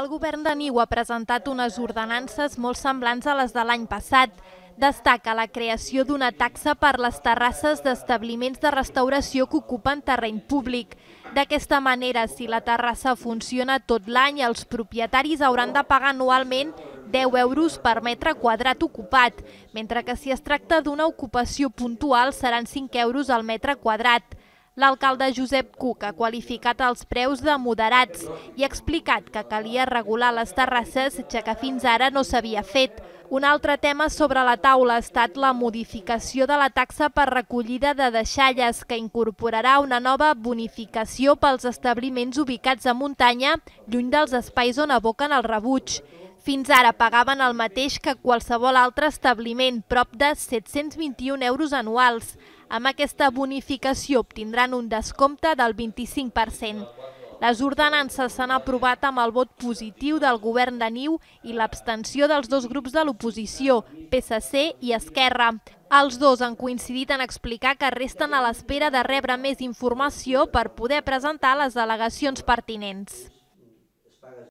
El govern de Niu ha presentat unes ordenances molt semblants a les de l'any passat. Destaca la creació d'una taxa per les terrasses d'establiments de restauració que ocupen terreny públic. D'aquesta manera, si la terrassa funciona tot l'any, els propietaris hauran de pagar anualment 10 euros per metre quadrat ocupat, mentre que si es tracta d'una ocupació puntual seran 5 euros al metre quadrat. L'alcalde Josep Cuc ha qualificat els preus de moderats i ha explicat que calia regular les terrasses, ja que fins ara no s'havia fet. Un altre tema sobre la taula ha estat la modificació de la taxa per recollida de deixalles, que incorporarà una nova bonificació pels establiments ubicats a muntanya, lluny dels espais on aboquen el rebuig. Fins ara pagaven el mateix que qualsevol altre establiment, prop de 721 euros anuals. Amb aquesta bonificació obtindran un descompte del 25%. Les ordenances s'han aprovat amb el vot positiu del govern de Niu i l'abstenció dels dos grups de l'oposició, PSC i Esquerra. Els dos han coincidit en explicar que resten a l'espera de rebre més informació per poder presentar les delegacions pertinents.